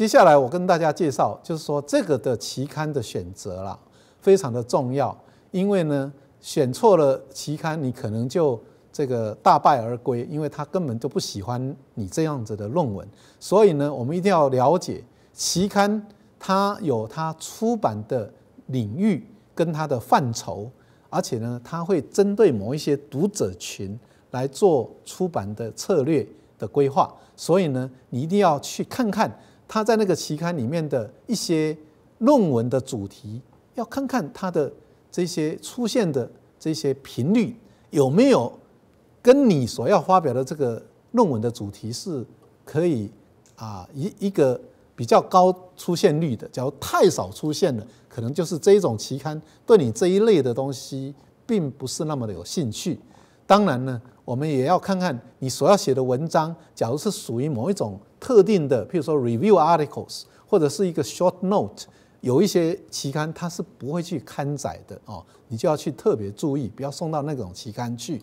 接下来我跟大家介绍，就是说这个的期刊的选择了，非常的重要。因为呢，选错了期刊，你可能就这个大败而归，因为他根本就不喜欢你这样子的论文。所以呢，我们一定要了解期刊，它有它出版的领域跟它的范畴，而且呢，它会针对某一些读者群来做出版的策略的规划。所以呢，你一定要去看看。他在那个期刊里面的一些论文的主题，要看看他的这些出现的这些频率有没有跟你所要发表的这个论文的主题是可以啊一一个比较高出现率的。假如太少出现了，可能就是这种期刊对你这一类的东西并不是那么的有兴趣。当然呢。我们也要看看你所要写的文章，假如是属于某一种特定的，譬如说 review articles 或者是一个 short note，有一些期刊它是不会去刊载的哦，你就要去特别注意，不要送到那种期刊去。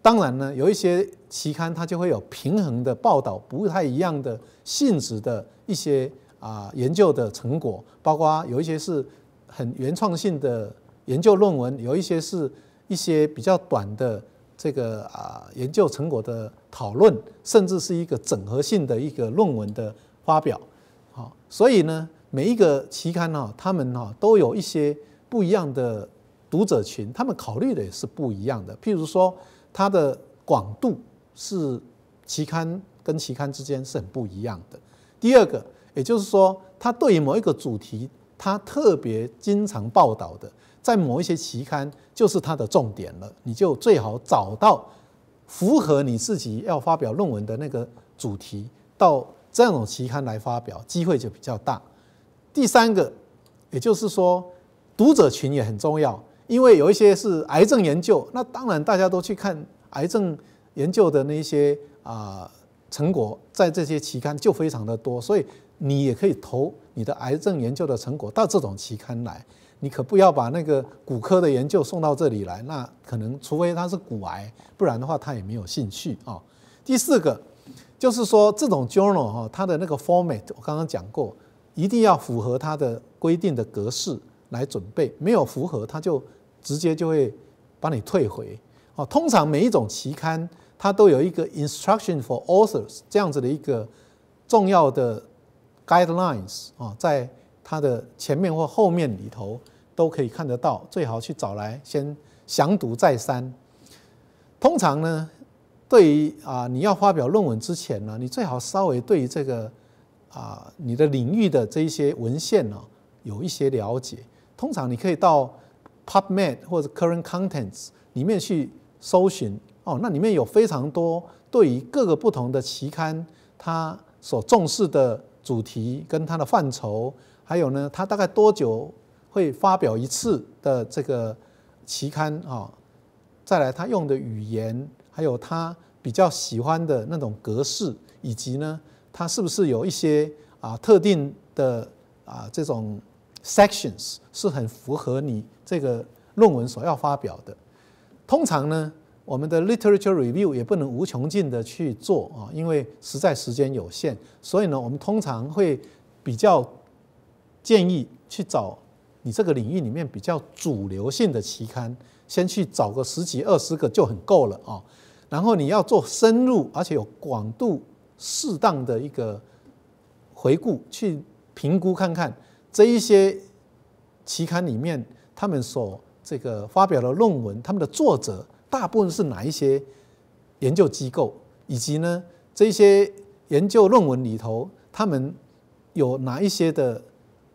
当然呢，有一些期刊它就会有平衡的报道，不太一样的性质的一些啊研究的成果，包括有一些是很原创性的研究论文，有一些是一些比较短的。这个啊研究成果的讨论，甚至是一个整合性的一个论文的发表，好，所以呢，每一个期刊呢，他们哈都有一些不一样的读者群，他们考虑的也是不一样的。譬如说，它的广度是期刊跟期刊之间是很不一样的。第二个，也就是说，它对于某一个主题，它特别经常报道的。在某一些期刊就是它的重点了，你就最好找到符合你自己要发表论文的那个主题，到这样种期刊来发表，机会就比较大。第三个，也就是说，读者群也很重要，因为有一些是癌症研究，那当然大家都去看癌症研究的那些啊成果，在这些期刊就非常的多，所以你也可以投你的癌症研究的成果到这种期刊来。你可不要把那个骨科的研究送到这里来，那可能除非他是骨癌，不然的话他也没有兴趣啊。第四个就是说，这种 journal 哈，它的那个 format 我刚刚讲过，一定要符合它的规定的格式来准备，没有符合，它就直接就会把你退回哦，通常每一种期刊它都有一个 instruction for authors 这样子的一个重要的 guidelines 啊，在它的前面或后面里头。都可以看得到，最好去找来先详读再三。通常呢，对于啊你要发表论文之前呢，你最好稍微对于这个啊你的领域的这一些文献呢有一些了解。通常你可以到 Pub Med 或者 Current Contents 里面去搜寻哦，那里面有非常多对于各个不同的期刊它所重视的主题跟它的范畴，还有呢它大概多久。会发表一次的这个期刊啊，再来他用的语言，还有他比较喜欢的那种格式，以及呢，他是不是有一些啊特定的啊这种 sections 是很符合你这个论文所要发表的。通常呢，我们的 literature review 也不能无穷尽的去做啊，因为实在时间有限，所以呢，我们通常会比较建议去找。你这个领域里面比较主流性的期刊，先去找个十几二十个就很够了哦。然后你要做深入而且有广度适当的一个回顾，去评估看看这一些期刊里面他们所这个发表的论文，他们的作者大部分是哪一些研究机构，以及呢这些研究论文里头他们有哪一些的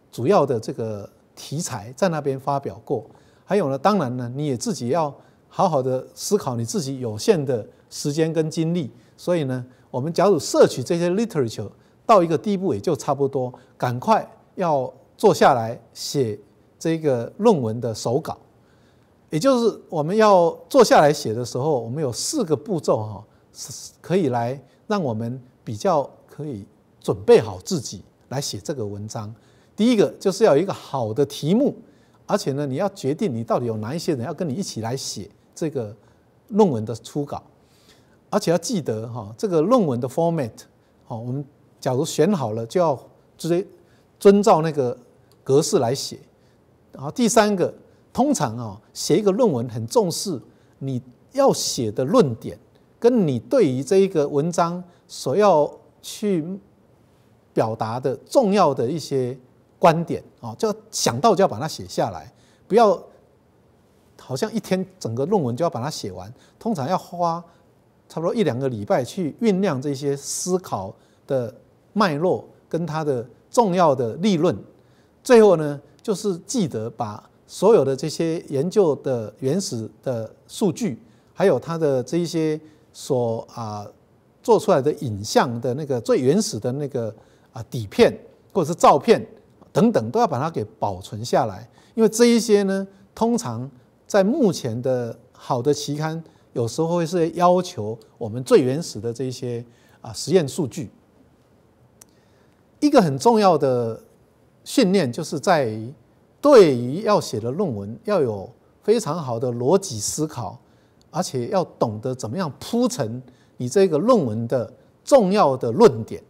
主要的这个。题材在那边发表过，还有呢，当然呢，你也自己要好好的思考你自己有限的时间跟精力，所以呢，我们假如摄取这些 literature 到一个地步也就差不多，赶快要坐下来写这个论文的手稿，也就是我们要坐下来写的时候，我们有四个步骤哈，可以来让我们比较可以准备好自己来写这个文章。第一个就是要有一个好的题目，而且呢，你要决定你到底有哪一些人要跟你一起来写这个论文的初稿，而且要记得哈，这个论文的 format，好，我们假如选好了就要直接遵照那个格式来写。然后第三个，通常啊，写一个论文很重视你要写的论点，跟你对于这一个文章所要去表达的重要的一些。观点啊，就想到就要把它写下来，不要，好像一天整个论文就要把它写完。通常要花差不多一两个礼拜去酝酿这些思考的脉络跟它的重要的立论。最后呢，就是记得把所有的这些研究的原始的数据，还有它的这一些所啊做出来的影像的那个最原始的那个啊底片或者是照片。等等都要把它给保存下来，因为这一些呢，通常在目前的好的期刊，有时候会是要求我们最原始的这些啊实验数据。一个很重要的训练，就是在对于要写的论文要有非常好的逻辑思考，而且要懂得怎么样铺陈你这个论文的重要的论点。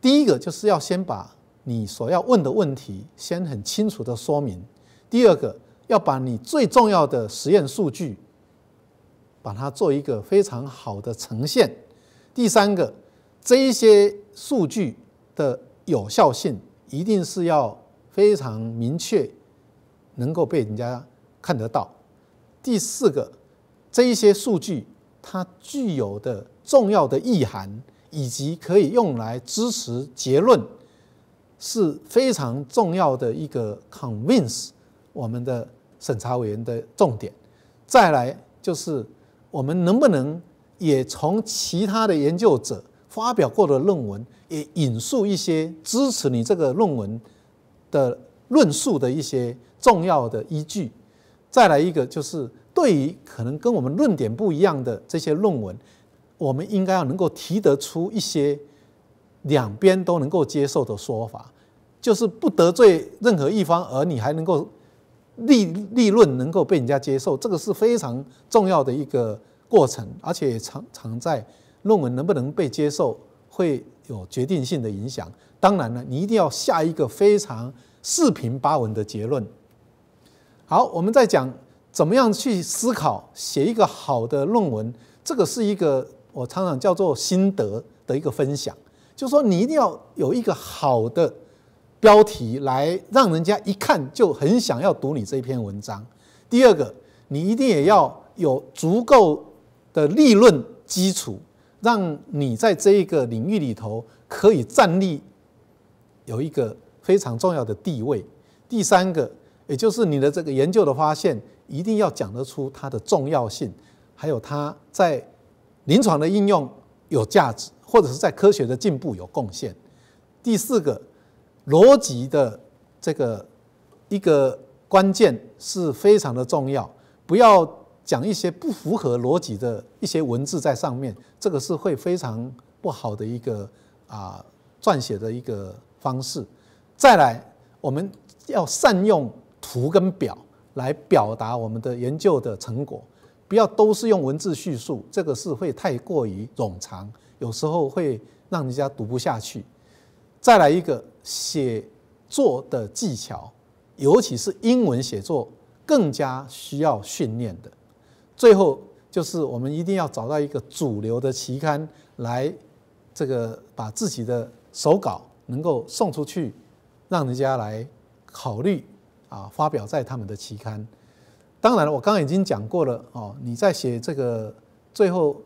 第一个就是要先把。你所要问的问题，先很清楚的说明。第二个，要把你最重要的实验数据，把它做一个非常好的呈现。第三个，这一些数据的有效性一定是要非常明确，能够被人家看得到。第四个，这一些数据它具有的重要的意涵，以及可以用来支持结论。是非常重要的一个 convince 我们的审查委员的重点。再来就是我们能不能也从其他的研究者发表过的论文，也引述一些支持你这个论文的论述的一些重要的依据。再来一个就是对于可能跟我们论点不一样的这些论文，我们应该要能够提得出一些。两边都能够接受的说法，就是不得罪任何一方，而你还能够利利润能够被人家接受，这个是非常重要的一个过程，而且常常在论文能不能被接受会有决定性的影响。当然了，你一定要下一个非常四平八稳的结论。好，我们在讲怎么样去思考写一个好的论文，这个是一个我常常叫做心得的一个分享。就说你一定要有一个好的标题来让人家一看就很想要读你这篇文章。第二个，你一定也要有足够的利润基础，让你在这一个领域里头可以站立有一个非常重要的地位。第三个，也就是你的这个研究的发现一定要讲得出它的重要性，还有它在临床的应用有价值。或者是在科学的进步有贡献。第四个，逻辑的这个一个关键是非常的重要，不要讲一些不符合逻辑的一些文字在上面，这个是会非常不好的一个啊撰写的一个方式。再来，我们要善用图跟表来表达我们的研究的成果，不要都是用文字叙述，这个是会太过于冗长。有时候会让人家读不下去。再来一个写作的技巧，尤其是英文写作更加需要训练的。最后就是我们一定要找到一个主流的期刊来，这个把自己的手稿能够送出去，让人家来考虑啊，发表在他们的期刊。当然了，我刚刚已经讲过了哦，你在写这个最后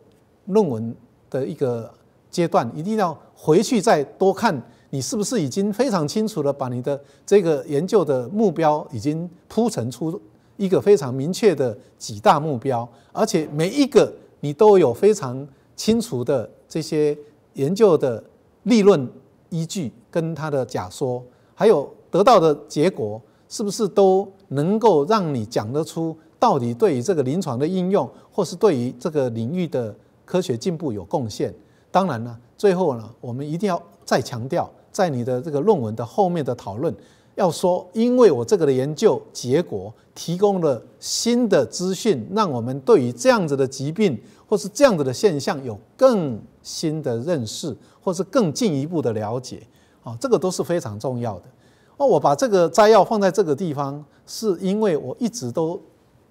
论文。的一个阶段，一定要回去再多看，你是不是已经非常清楚的把你的这个研究的目标已经铺陈出一个非常明确的几大目标，而且每一个你都有非常清楚的这些研究的立论依据、跟它的假说，还有得到的结果，是不是都能够让你讲得出到底对于这个临床的应用，或是对于这个领域的？科学进步有贡献，当然呢，最后呢，我们一定要再强调，在你的这个论文的后面的讨论，要说，因为我这个的研究结果提供了新的资讯，让我们对于这样子的疾病或是这样子的现象有更新的认识，或是更进一步的了解，啊，这个都是非常重要的。哦，我把这个摘要放在这个地方，是因为我一直都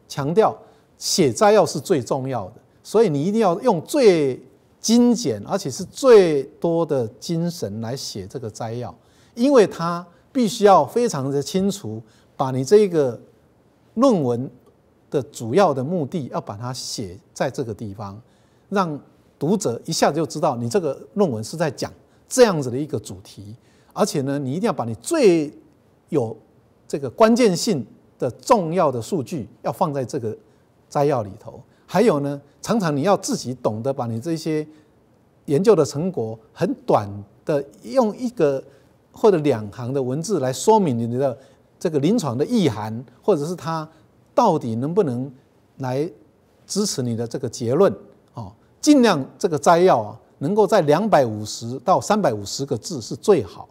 强调，写摘要是最重要的。所以你一定要用最精简，而且是最多的精神来写这个摘要，因为它必须要非常的清楚，把你这个论文的主要的目的要把它写在这个地方，让读者一下子就知道你这个论文是在讲这样子的一个主题，而且呢，你一定要把你最有这个关键性的重要的数据要放在这个摘要里头。还有呢，常常你要自己懂得把你这些研究的成果很短的用一个或者两行的文字来说明你的这个临床的意涵，或者是它到底能不能来支持你的这个结论哦。尽量这个摘要啊能够在两百五十到三百五十个字是最好。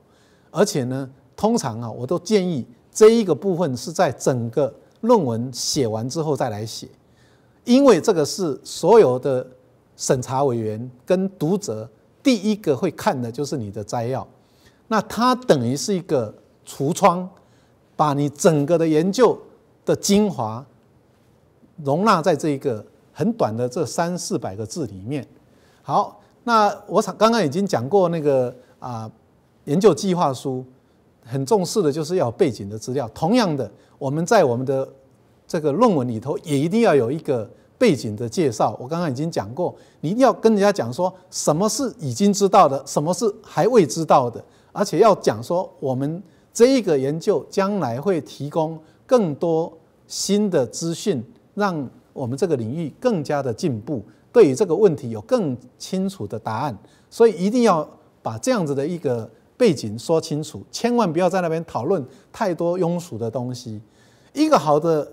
而且呢，通常啊，我都建议这一个部分是在整个论文写完之后再来写。因为这个是所有的审查委员跟读者第一个会看的就是你的摘要，那它等于是一个橱窗，把你整个的研究的精华容纳在这一个很短的这三四百个字里面。好，那我想刚刚已经讲过那个啊，研究计划书很重视的就是要有背景的资料。同样的，我们在我们的。这个论文里头也一定要有一个背景的介绍。我刚刚已经讲过，你一定要跟人家讲说什么是已经知道的，什么是还未知道的，而且要讲说我们这一个研究将来会提供更多新的资讯，让我们这个领域更加的进步，对于这个问题有更清楚的答案。所以一定要把这样子的一个背景说清楚，千万不要在那边讨论太多庸俗的东西。一个好的。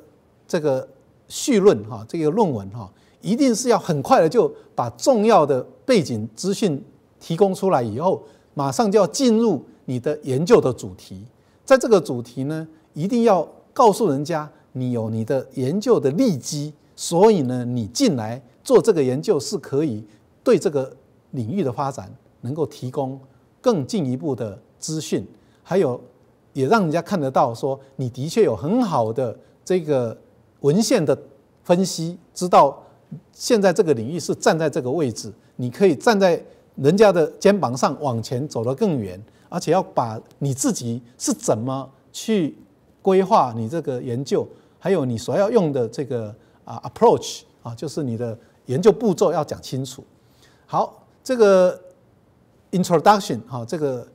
这个绪论哈，这个论文哈，一定是要很快的就把重要的背景资讯提供出来以后，马上就要进入你的研究的主题。在这个主题呢，一定要告诉人家你有你的研究的利基，所以呢，你进来做这个研究是可以对这个领域的发展能够提供更进一步的资讯，还有也让人家看得到说你的确有很好的这个。文献的分析，知道现在这个领域是站在这个位置，你可以站在人家的肩膀上往前走得更远，而且要把你自己是怎么去规划你这个研究，还有你所要用的这个啊 approach 啊，就是你的研究步骤要讲清楚。好，这个 introduction 哈，这个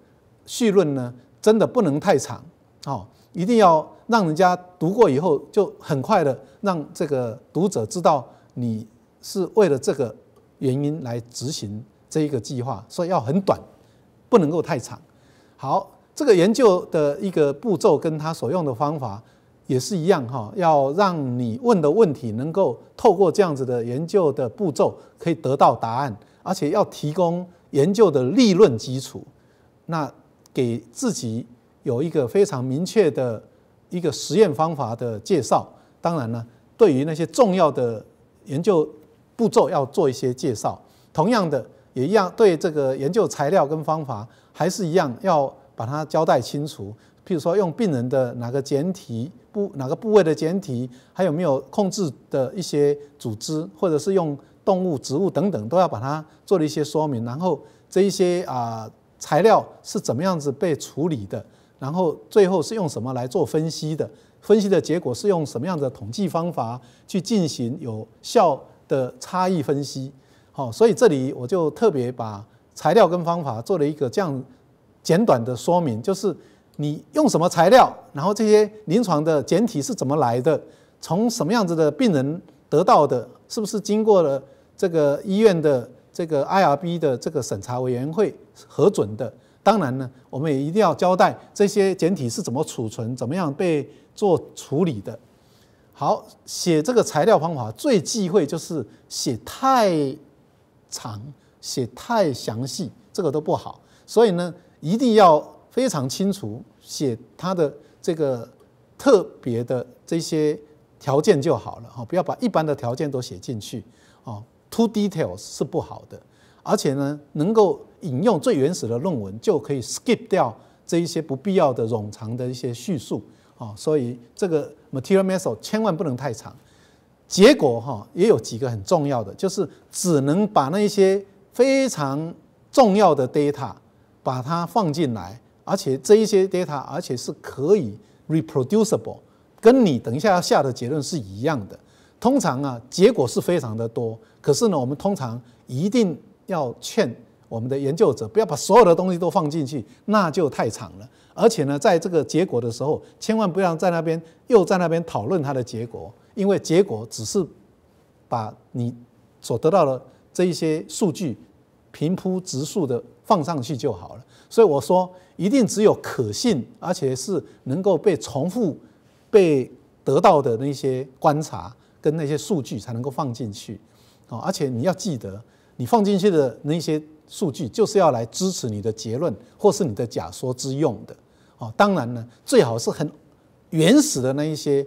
绪论呢，真的不能太长，哦，一定要。让人家读过以后就很快的让这个读者知道你是为了这个原因来执行这一个计划，所以要很短，不能够太长。好，这个研究的一个步骤跟他所用的方法也是一样哈，要让你问的问题能够透过这样子的研究的步骤可以得到答案，而且要提供研究的立论基础，那给自己有一个非常明确的。一个实验方法的介绍，当然呢，对于那些重要的研究步骤要做一些介绍。同样的，也一样对这个研究材料跟方法还是一样，要把它交代清楚。譬如说，用病人的哪个简体部哪个部位的简体，还有没有控制的一些组织，或者是用动物、植物等等，都要把它做了一些说明。然后这一些啊材料是怎么样子被处理的。然后最后是用什么来做分析的？分析的结果是用什么样的统计方法去进行有效的差异分析？好，所以这里我就特别把材料跟方法做了一个这样简短的说明，就是你用什么材料，然后这些临床的简体是怎么来的，从什么样子的病人得到的，是不是经过了这个医院的这个 IRB 的这个审查委员会核准的？当然呢，我们也一定要交代这些简体是怎么储存、怎么样被做处理的。好，写这个材料方法最忌讳就是写太长、写太详细，这个都不好。所以呢，一定要非常清楚写它的这个特别的这些条件就好了哈，不要把一般的条件都写进去哦。Too details 是不好的，而且呢，能够。引用最原始的论文就可以 skip 掉这一些不必要的冗长的一些叙述啊，所以这个 material method 千万不能太长。结果哈也有几个很重要的，就是只能把那些非常重要的 data 把它放进来，而且这一些 data 而且是可以 reproducible，跟你等一下要下的结论是一样的。通常啊，结果是非常的多，可是呢，我们通常一定要劝。我们的研究者不要把所有的东西都放进去，那就太长了。而且呢，在这个结果的时候，千万不要在那边又在那边讨论它的结果，因为结果只是把你所得到的这一些数据平铺直述的放上去就好了。所以我说，一定只有可信而且是能够被重复被得到的那些观察跟那些数据才能够放进去。哦，而且你要记得，你放进去的那些。数据就是要来支持你的结论或是你的假说之用的，哦，当然呢，最好是很原始的那一些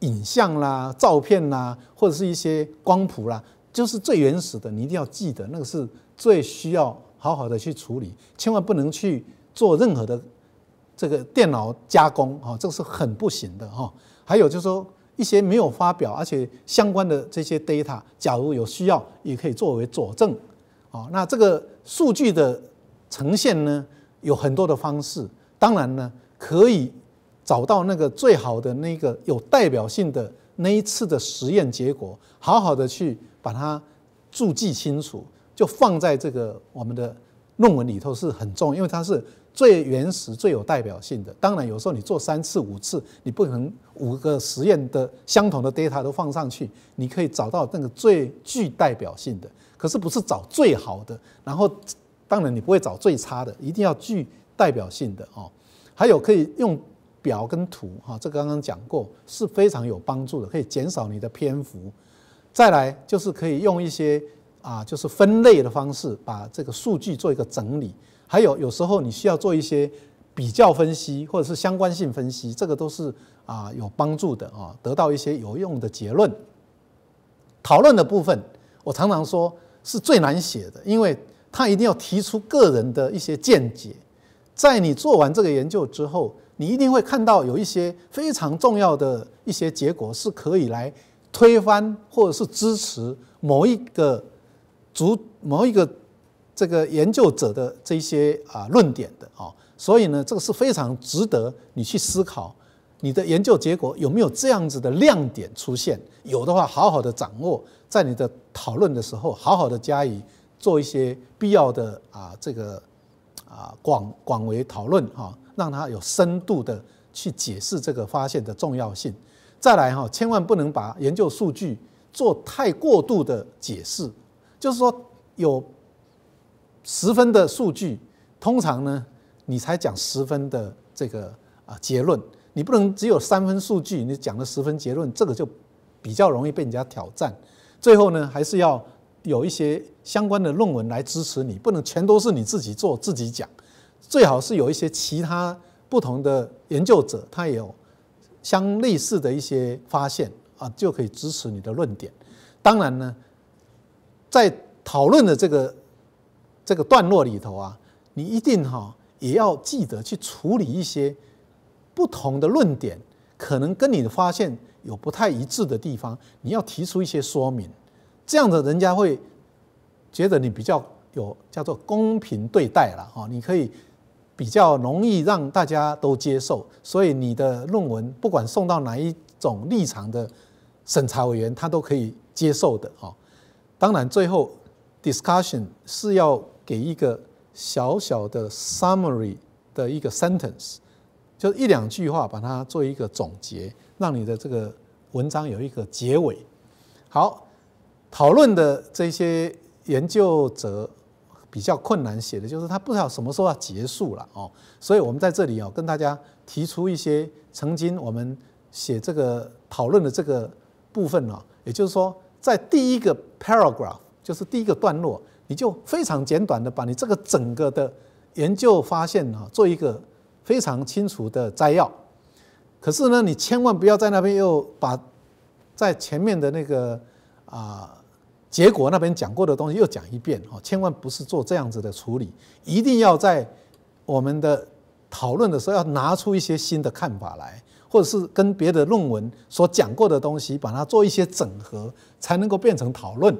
影像啦、照片啦，或者是一些光谱啦，就是最原始的，你一定要记得那个是最需要好好的去处理，千万不能去做任何的这个电脑加工，哈，这个是很不行的，哈。还有就是说一些没有发表而且相关的这些 data，假如有需要也可以作为佐证，哦，那这个。数据的呈现呢，有很多的方式。当然呢，可以找到那个最好的那个有代表性的那一次的实验结果，好好的去把它注记清楚，就放在这个我们的论文里头是很重要，因为它是最原始、最有代表性的。当然，有时候你做三次、五次，你不可能五个实验的相同的 data 都放上去，你可以找到那个最具代表性的。可是不是找最好的，然后当然你不会找最差的，一定要具代表性的哦。还有可以用表跟图哈，这个刚刚讲过是非常有帮助的，可以减少你的篇幅。再来就是可以用一些啊，就是分类的方式把这个数据做一个整理。还有有时候你需要做一些比较分析或者是相关性分析，这个都是啊有帮助的啊，得到一些有用的结论。讨论的部分，我常常说。是最难写的，因为他一定要提出个人的一些见解。在你做完这个研究之后，你一定会看到有一些非常重要的一些结果，是可以来推翻或者是支持某一个主某一个这个研究者的这些啊论点的啊。所以呢，这个是非常值得你去思考，你的研究结果有没有这样子的亮点出现？有的话，好好的掌握。在你的讨论的时候，好好的加以做一些必要的啊，这个啊广广为讨论哈，让他有深度的去解释这个发现的重要性。再来哈，千万不能把研究数据做太过度的解释，就是说有十分的数据，通常呢你才讲十分的这个啊结论，你不能只有三分数据，你讲了十分结论，这个就比较容易被人家挑战。最后呢，还是要有一些相关的论文来支持你，不能全都是你自己做自己讲，最好是有一些其他不同的研究者，他也有相类似的一些发现啊，就可以支持你的论点。当然呢，在讨论的这个这个段落里头啊，你一定哈也要记得去处理一些不同的论点，可能跟你的发现。有不太一致的地方，你要提出一些说明，这样子人家会觉得你比较有叫做公平对待了哈，你可以比较容易让大家都接受，所以你的论文不管送到哪一种立场的审查委员，他都可以接受的哈。当然，最后 discussion 是要给一个小小的 summary 的一个 sentence，就一两句话把它做一个总结。让你的这个文章有一个结尾。好，讨论的这些研究者比较困难写的就是他不知道什么时候要结束了哦，所以我们在这里哦跟大家提出一些曾经我们写这个讨论的这个部分哦，也就是说在第一个 paragraph 就是第一个段落，你就非常简短的把你这个整个的研究发现呢做一个非常清楚的摘要。可是呢，你千万不要在那边又把在前面的那个啊结果那边讲过的东西又讲一遍哦，千万不是做这样子的处理，一定要在我们的讨论的时候要拿出一些新的看法来，或者是跟别的论文所讲过的东西把它做一些整合，才能够变成讨论。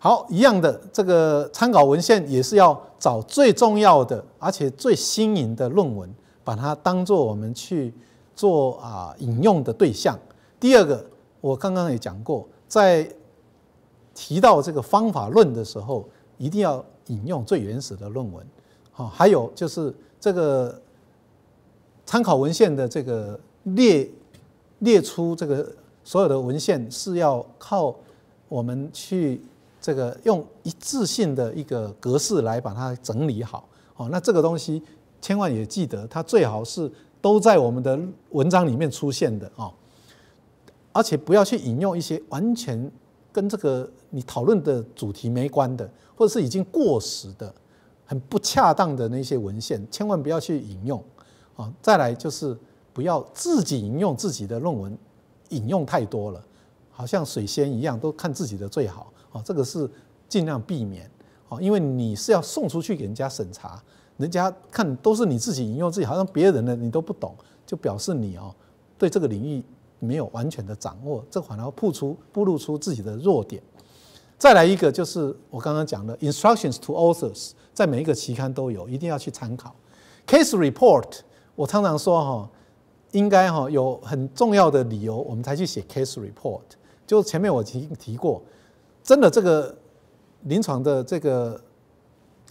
好，一样的这个参考文献也是要找最重要的而且最新颖的论文，把它当做我们去。做啊引用的对象。第二个，我刚刚也讲过，在提到这个方法论的时候，一定要引用最原始的论文。好，还有就是这个参考文献的这个列列出这个所有的文献是要靠我们去这个用一致性的一个格式来把它整理好。好，那这个东西千万也记得，它最好是。都在我们的文章里面出现的啊，而且不要去引用一些完全跟这个你讨论的主题没关的，或者是已经过时的、很不恰当的那些文献，千万不要去引用啊。再来就是不要自己引用自己的论文，引用太多了，好像水仙一样，都看自己的最好啊。这个是尽量避免啊，因为你是要送出去给人家审查。人家看都是你自己引用自己，好像别人的你都不懂，就表示你哦对这个领域没有完全的掌握，这反而铺出暴露出自己的弱点。再来一个就是我刚刚讲的 instructions to authors，在每一个期刊都有，一定要去参考 case report。我常常说哈，应该哈有很重要的理由我们才去写 case report。就前面我提提过，真的这个临床的这个。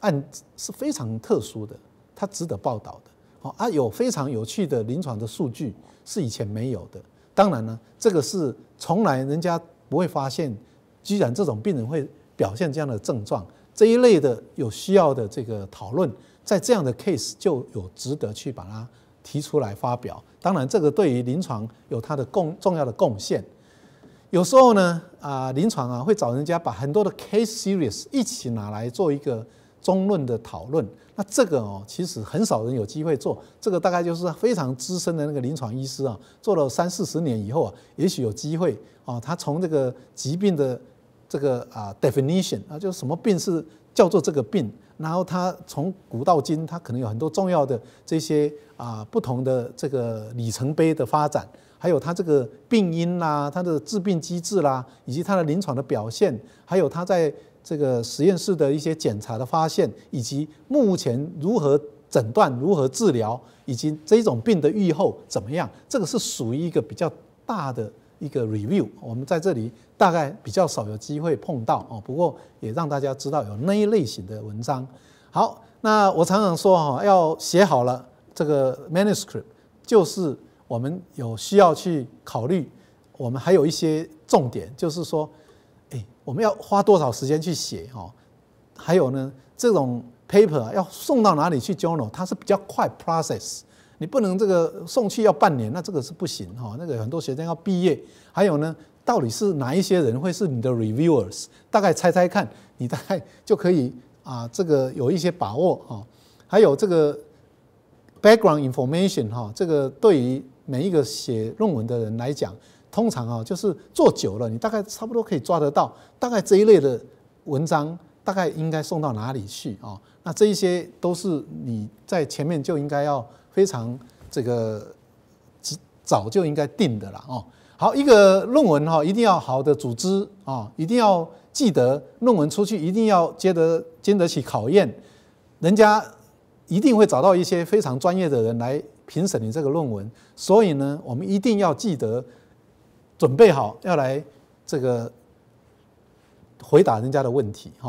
案是非常特殊的，它值得报道的。好，啊，有非常有趣的临床的数据，是以前没有的。当然呢，这个是从来人家不会发现，居然这种病人会表现这样的症状。这一类的有需要的这个讨论，在这样的 case 就有值得去把它提出来发表。当然，这个对于临床有它的贡重要的贡献。有时候呢，啊，临床啊会找人家把很多的 case series 一起拿来做一个。中论的讨论，那这个哦，其实很少人有机会做。这个大概就是非常资深的那个临床医师啊，做了三四十年以后啊，也许有机会啊，他从这个疾病的这个啊 definition 啊，就什么病是叫做这个病，然后他从古到今，他可能有很多重要的这些啊不同的这个里程碑的发展，还有他这个病因啦，他的致病机制啦，以及他的临床的表现，还有他在。这个实验室的一些检查的发现，以及目前如何诊断、如何治疗，以及这种病的预后怎么样，这个是属于一个比较大的一个 review。我们在这里大概比较少有机会碰到哦，不过也让大家知道有那一类型的文章。好，那我常常说哈，要写好了这个 manuscript，就是我们有需要去考虑，我们还有一些重点，就是说。哎，我们要花多少时间去写哦？还有呢，这种 paper 要送到哪里去 journal？它是比较快 process，你不能这个送去要半年，那这个是不行哈。那个很多学生要毕业，还有呢，到底是哪一些人会是你的 reviewers？大概猜猜看，你大概就可以啊，这个有一些把握哈。还有这个 background information 哈，这个对于每一个写论文的人来讲。通常啊，就是做久了，你大概差不多可以抓得到，大概这一类的文章大概应该送到哪里去啊？那这一些都是你在前面就应该要非常这个早早就应该定的了哦。好，一个论文哈，一定要好的组织啊，一定要记得论文出去一定要接得经得起考验，人家一定会找到一些非常专业的人来评审你这个论文。所以呢，我们一定要记得。准备好要来这个回答人家的问题哈。